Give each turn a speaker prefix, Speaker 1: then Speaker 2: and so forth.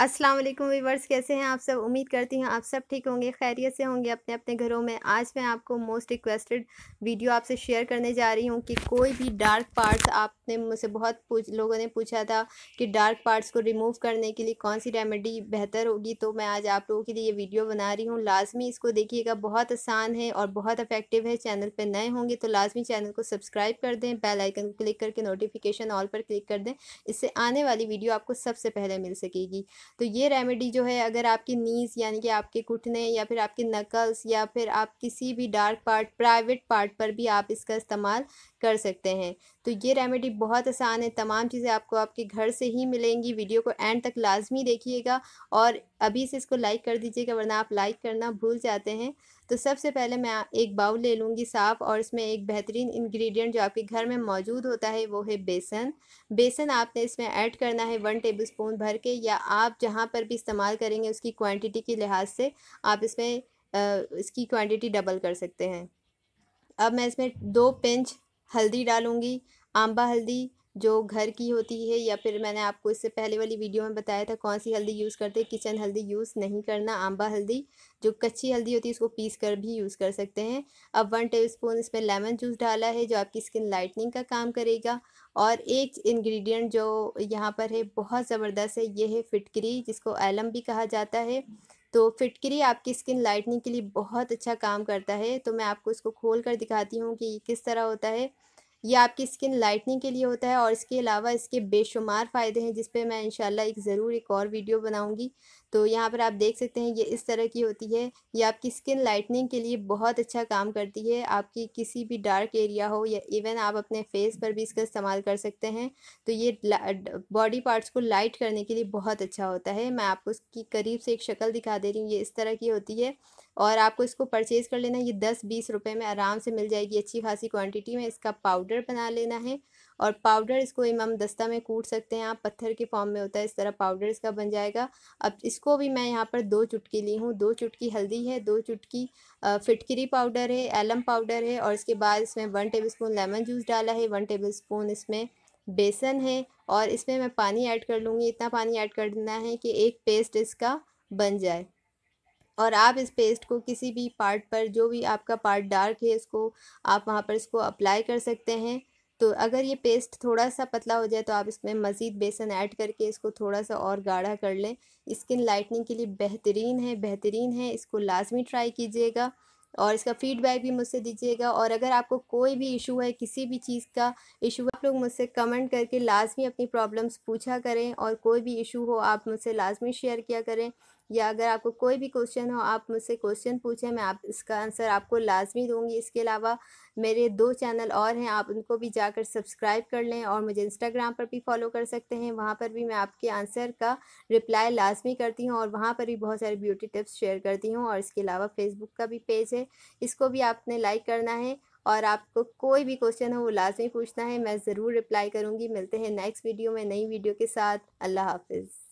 Speaker 1: अस्सलाम वालेकुम व्यूवर्स कैसे हैं आप सब उम्मीद करती हूँ आप सब ठीक होंगे खैरियत से होंगे अपने अपने घरों में आज मैं आपको मोस्ट रिक्वेस्टेड वीडियो आपसे शेयर करने जा रही हूँ कि कोई भी डार्क पार्ट्स आपने मुझसे बहुत पूछ लोगों ने पूछा था कि डार्क पार्ट्स को रिमूव करने के लिए कौन सी रेमेडी बेहतर होगी तो मैं आज आप लोगों के लिए ये वीडियो बना रही हूँ लाजमी इसको देखिएगा बहुत आसान है और बहुत अफेक्टिव है चैनल पर नए होंगे तो लाजमी चैनल को सब्सक्राइब कर दें बेल आइकन को क्लिक करके नोटिफिकेशन ऑल पर क्लिक कर दें इससे आने वाली वीडियो आपको सबसे पहले मिल सकेगी तो ये रेमेडी जो है अगर आपकी नीज़ यानी कि आपके घुटने या फिर आपके नकल्स या फिर आप किसी भी डार्क पार्ट प्राइवेट पार्ट पर भी आप इसका इस्तेमाल कर सकते हैं तो ये रेमेडी बहुत आसान है तमाम चीज़ें आपको आपके घर से ही मिलेंगी वीडियो को एंड तक लाजमी देखिएगा और अभी से इसको लाइक कर दीजिएगा वरना आप लाइक करना भूल जाते हैं तो सबसे पहले मैं एक बाउल ले लूँगी साफ़ और इसमें एक बेहतरीन इंग्रेडिएंट जो आपके घर में मौजूद होता है वो है बेसन बेसन आपने इसमें ऐड करना है वन टेबल स्पून भर के या आप जहाँ पर भी इस्तेमाल करेंगे उसकी क्वांटिटी के लिहाज से आप इसमें इसकी क्वांटिटी डबल कर सकते हैं अब मैं इसमें दो पिंच हल्दी डालूँगी आंबा हल्दी जो घर की होती है या फिर मैंने आपको इससे पहले वाली वीडियो में बताया था कौन सी हल्दी यूज़ करते हैं किचन हल्दी यूज़ नहीं करना आंबा हल्दी जो कच्ची हल्दी होती है उसको पीस कर भी यूज़ कर सकते हैं अब वन टेबल स्पून इसमें लेमन जूस डाला है जो आपकी स्किन लाइटनिंग का काम करेगा और एक इंग्रेडिएंट जो यहाँ पर है बहुत ज़बरदस्त है ये है फिटकरी जिसको एलम भी कहा जाता है तो फिटकरी आपकी स्किन लाइटनिंग के लिए बहुत अच्छा काम करता है तो मैं आपको इसको खोल कर दिखाती हूँ कि किस तरह होता है ये आपकी स्किन लाइटनिंग के लिए होता है और इसके अलावा इसके बेशुमार फ़ायदे हैं जिस पर मैं इंशाल्लाह एक ज़रूर एक और वीडियो बनाऊंगी तो यहाँ पर आप देख सकते हैं ये इस तरह की होती है ये आपकी स्किन लाइटनिंग के लिए बहुत अच्छा काम करती है आपकी किसी भी डार्क एरिया हो या इवन आप अपने फेस पर भी इसका इस्तेमाल कर सकते हैं तो ये बॉडी पार्ट्स को लाइट करने के लिए बहुत अच्छा होता है मैं आपको इसकी करीब से एक शक्ल दिखा दे रही हूँ ये इस तरह की होती है और आपको इसको परचेज़ कर लेना ये दस बीस रुपये में आराम से मिल जाएगी अच्छी खासी क्वान्टिटी में इसका पाउडर पाउडर बना लेना है और पाउडर इसको इमाम दस्ता में कूट सकते हैं आप पत्थर के फॉर्म में होता है इस तरह पाउडर इसका बन जाएगा अब इसको भी मैं यहाँ पर दो चुटकी ली हूँ दो चुटकी हल्दी है दो चुटकी फिटकरी पाउडर है एलम पाउडर है और इसके बाद इसमें one tablespoon lemon juice डाला है वन टेबल स्पून इसमें बेसन है और इसमें मैं पानी ऐड कर लूँगी इतना पानी ऐड करना है कि एक पेस्ट इसका बन जाए और आप इस पेस्ट को किसी भी पार्ट पर जो भी आपका पार्ट डार्क है इसको आप वहाँ पर इसको अप्लाई कर सकते हैं तो अगर ये पेस्ट थोड़ा सा पतला हो जाए तो आप इसमें मज़ीद बेसन ऐड करके इसको थोड़ा सा और गाढ़ा कर लें स्किन लाइटनिंग के लिए बेहतरीन है बेहतरीन है इसको लाजमी ट्राई कीजिएगा और इसका फीडबैक भी मुझसे दीजिएगा और अगर आपको कोई भी इशू है किसी भी चीज़ का इशू आप लोग मुझसे कमेंट करके लाजमी अपनी प्रॉब्लम्स पूछा करें और कोई भी इशू हो आप मुझसे लाजमी शेयर किया करें या अगर आपको कोई भी क्वेश्चन हो आप मुझसे क्वेश्चन पूछें मैं आप इसका आंसर आपको लाजमी दूंगी इसके अलावा मेरे दो चैनल और हैं आप उनको भी जाकर सब्सक्राइब कर लें और मुझे इंस्टाग्राम पर भी फॉलो कर सकते हैं वहाँ पर भी मैं आपके आंसर का रिप्लाई लाजमी करती हूँ और वहाँ पर भी बहुत सारे ब्यूटी टिप्स शेयर करती हूँ और इसके अलावा फेसबुक का भी पेज है इसको भी आपने लाइक करना है और आपको कोई भी क्वेश्चन हो वो लाजमी पूछना है मैं ज़रूर रिप्लाई करूँगी मिलते हैं नेक्स्ट वीडियो में नई वीडियो के साथ अल्लाह हाफिज़